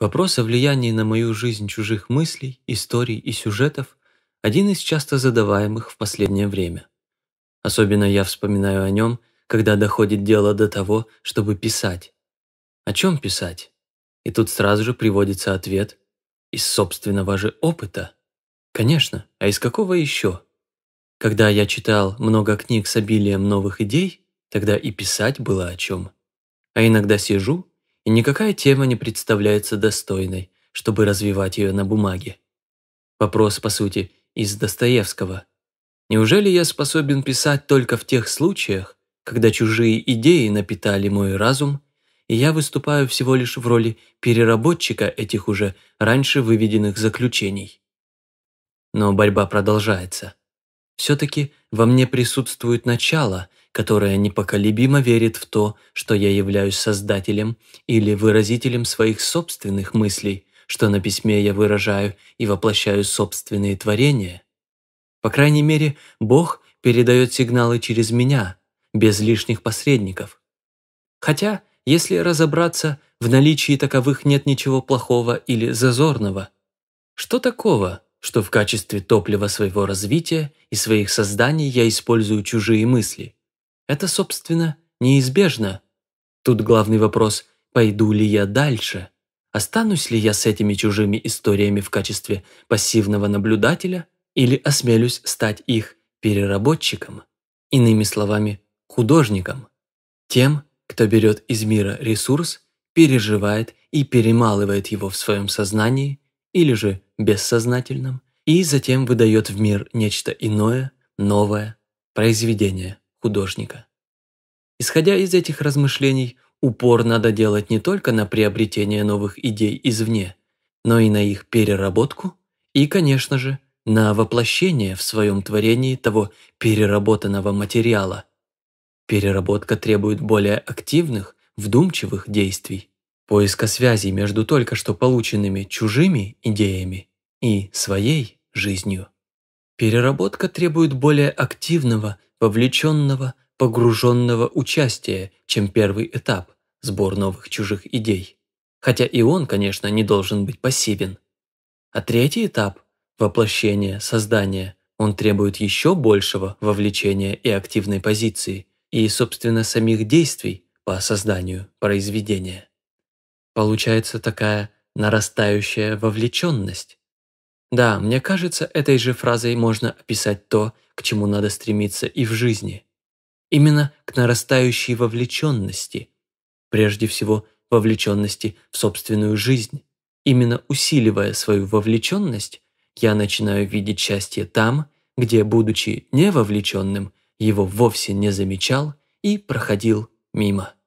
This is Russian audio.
Вопрос о влиянии на мою жизнь чужих мыслей, историй и сюжетов – один из часто задаваемых в последнее время. Особенно я вспоминаю о нем, когда доходит дело до того, чтобы писать. О чем писать? И тут сразу же приводится ответ – из собственного же опыта. Конечно, а из какого еще? Когда я читал много книг с обилием новых идей, тогда и писать было о чем. А иногда сижу и никакая тема не представляется достойной, чтобы развивать ее на бумаге. Вопрос, по сути, из Достоевского. Неужели я способен писать только в тех случаях, когда чужие идеи напитали мой разум, и я выступаю всего лишь в роли переработчика этих уже раньше выведенных заключений? Но борьба продолжается. Все-таки во мне присутствует начало, которая непоколебимо верит в то, что я являюсь создателем или выразителем своих собственных мыслей, что на письме я выражаю и воплощаю собственные творения. По крайней мере, Бог передает сигналы через меня, без лишних посредников. Хотя, если разобраться, в наличии таковых нет ничего плохого или зазорного. Что такого, что в качестве топлива своего развития и своих созданий я использую чужие мысли? Это, собственно, неизбежно. Тут главный вопрос, пойду ли я дальше? Останусь ли я с этими чужими историями в качестве пассивного наблюдателя или осмелюсь стать их переработчиком? Иными словами, художником. Тем, кто берет из мира ресурс, переживает и перемалывает его в своем сознании или же бессознательном, и затем выдает в мир нечто иное, новое произведение художника. Исходя из этих размышлений, упор надо делать не только на приобретение новых идей извне, но и на их переработку и, конечно же, на воплощение в своем творении того переработанного материала. Переработка требует более активных, вдумчивых действий, поиска связей между только что полученными чужими идеями и своей жизнью. Переработка требует более активного, вовлеченного, погруженного участия, чем первый этап – сбор новых чужих идей. Хотя и он, конечно, не должен быть пассивен. А третий этап – воплощение, создание – он требует еще большего вовлечения и активной позиции, и, собственно, самих действий по созданию произведения. Получается такая нарастающая вовлеченность, да, мне кажется, этой же фразой можно описать то, к чему надо стремиться и в жизни. Именно к нарастающей вовлеченности. Прежде всего, вовлеченности в собственную жизнь. Именно усиливая свою вовлеченность, я начинаю видеть счастье там, где, будучи невовлеченным, его вовсе не замечал и проходил мимо.